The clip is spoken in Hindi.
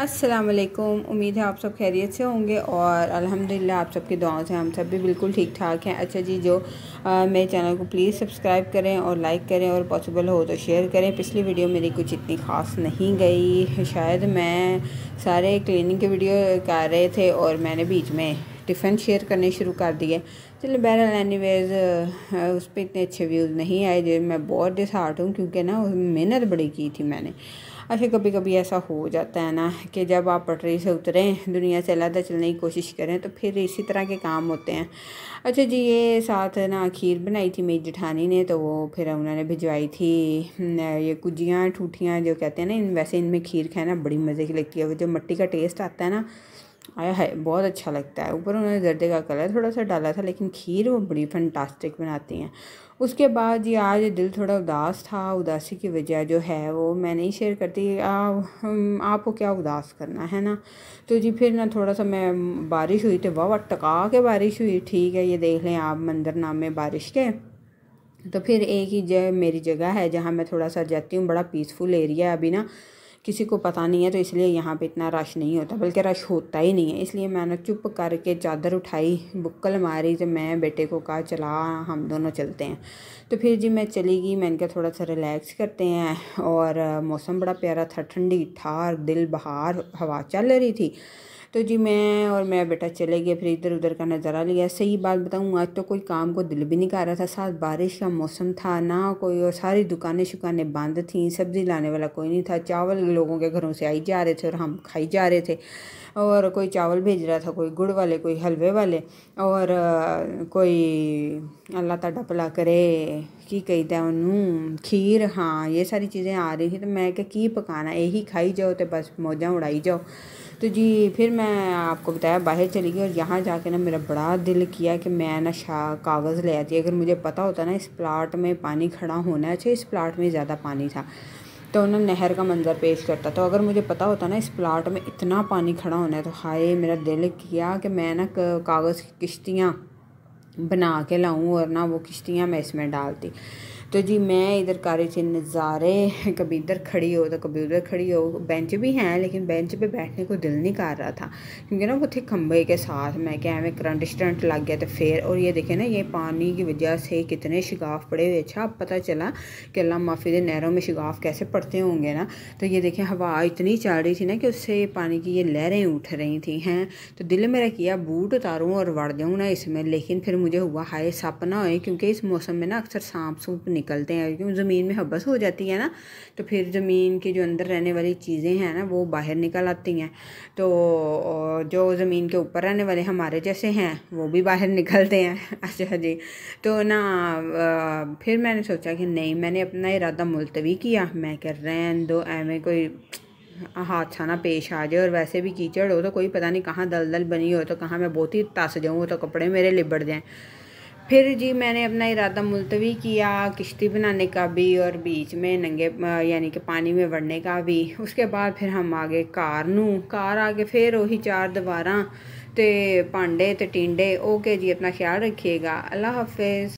असलकुम उम्मीद है आप सब खैरियत से होंगे और अल्हम्दुलिल्लाह आप की दुआओं से हम सब भी बिल्कुल ठीक ठाक हैं अच्छा जी जो मेरे चैनल को प्लीज़ सब्सक्राइब करें और लाइक करें और पॉसिबल हो तो शेयर करें पिछली वीडियो मेरी कुछ इतनी ख़ास नहीं गई शायद मैं सारे क्लीनिंग के वीडियो कर रहे थे और मैंने बीच में टिफ़िन शेयर करने शुरू कर दिए चलो बहरहाल एनीवेज उस पर इतने अच्छे व्यूज़ नहीं आए जो मैं बहुत डिसहार्ट हूँ क्योंकि ना उसमें मेहनत बड़ी की थी मैंने अच्छा कभी कभी ऐसा हो जाता है ना कि जब आप पटरी से उतरें दुनिया से अलहदा चलने की कोशिश करें तो फिर इसी तरह के काम होते हैं अच्छा जी ये साथ ना खीर बनाई थी मेरी जठानी ने तो वो फिर उन्होंने भिजवाई थी ये कुजियाँ ठूठियाँ जो कहते हैं ना इन वैसे इनमें खीर खाना बड़ी मज़े की लगती है वो जो मट्टी का टेस्ट आता है ना आया है बहुत अच्छा लगता है ऊपर उन्होंने जर्दे का कलर थोड़ा सा डाला था लेकिन खीर वो बड़ी फंटास्टिक बनाती हैं उसके बाद ये आज दिल थोड़ा उदास था उदासी की वजह जो है वो मैं नहीं शेयर करती आ, आपको क्या उदास करना है ना तो जी फिर ना थोड़ा सा मैं बारिश हुई तो वह टका के बारिश हुई ठीक है ये देख लें आप मंदिर में बारिश के तो फिर एक ही जगह मेरी जगह है जहाँ मैं थोड़ा सा जाती हूँ बड़ा पीसफुल एरिया है अभी ना किसी को पता नहीं है तो इसलिए यहाँ पे इतना रश नहीं होता बल्कि रश होता ही नहीं है इसलिए मैंने चुप करके चादर उठाई बुक्कल मारी तो मैं बेटे को कहा चला हम दोनों चलते हैं तो फिर जी मैं चली गई मैंने कहा थोड़ा सा रिलैक्स करते हैं और मौसम बड़ा प्यारा था ठंडी ठार दिल बहार हवा चल रही थी तो जी मैं और मेरा बेटा चले गए फिर इधर उधर का नज़ारा लिया सही बात बताऊँ आज तो कोई काम को दिल भी नहीं कर रहा था साथ बारिश का मौसम था ना कोई और सारी दुकानें शुकानें बंद थी सब्ज़ी लाने वाला कोई नहीं था चावल लोगों के घरों से आई जा रहे थे और हम खाई जा रहे थे और कोई चावल भेज रहा था कोई गुड़ वाले कोई हलवे वाले और कोई अल्लाह ता डपला करे की कहता है उन्हों खीर हाँ ये सारी चीज़ें आ रही थी तो मैं क्या की पकाना यही खाई जाओ तो बस मौजा उड़ाई जाओ तो जी फिर मैं आपको बताया बाहर चली गई और यहाँ जाके ना मेरा बड़ा दिल किया कि मैं ना शाह कागज़ ले आती अगर मुझे पता होता ना इस प्लाट में पानी खड़ा होना अच्छा इस प्लाट में ज़्यादा पानी था तो ना नहर का मंज़र पेश करता तो अगर मुझे पता होता ना इस प्लाट में इतना पानी खड़ा होना है तो हाय मेरा दिल किया कि मैं ना कागज़ की किश्तियाँ बना के लाऊं और ना वो किश्तियाँ मैं इसमें डालती तो जी मैं इधर रही से नज़ारे कभी इधर खड़ी हो तो कभी उधर खड़ी हो बेंच भी हैं लेकिन बेंच पे बैठने को दिल नहीं कर रहा था क्योंकि ना वो थे खम्भे के साथ मैं क्या हमें करंट शरंट लग गया तो फिर और ये देखें ना ये पानी की वजह से कितने शिगाफ पड़े हुए अच्छा अब पता चला कि अल्लाह माफी दे नहरों में शिगाफ कैसे पड़ते होंगे ना तो ये देखें हवा इतनी चल रही थी ना कि उससे पानी की ये लहरें उठ रही थी हैं तो दिल मेरा किया बूट उतारूँ और वड़ जाऊँ ना इसमें लेकिन फिर मुझे मुझे हुआ हाय सांप ना होए क्योंकि इस मौसम में ना अक्सर सांप सूप निकलते हैं क्योंकि ज़मीन में हबस हो जाती है ना तो फिर ज़मीन के जो अंदर रहने वाली चीज़ें हैं ना वो बाहर निकल आती हैं तो जो ज़मीन के ऊपर रहने वाले हमारे जैसे हैं वो भी बाहर निकलते हैं अच्छा जी तो ना फिर मैंने सोचा कि नहीं मैंने अपना इरादा मुलतवी किया मैं कर रहे हैं दो एवें कोई हादसा अच्छा पेश आ जाए और वैसे भी कीचड़ हो तो कोई पता नहीं कहाँ दल दल बनी हो तो कहाँ मैं बहुत ही तस जाऊँ तो कपड़े मेरे लिबड़ जाएँ फिर जी मैंने अपना इरादा मुलतवी किया किश्ती बनाने का भी और बीच में नंगे यानी कि पानी में बढ़ने का भी उसके बाद फिर हम आ गए कार नू कार आगे फिर वही चार दीवारा तो भांडे तो टीडे ओके जी अपना ख्याल रखिएगा अल्लाह हाफिज़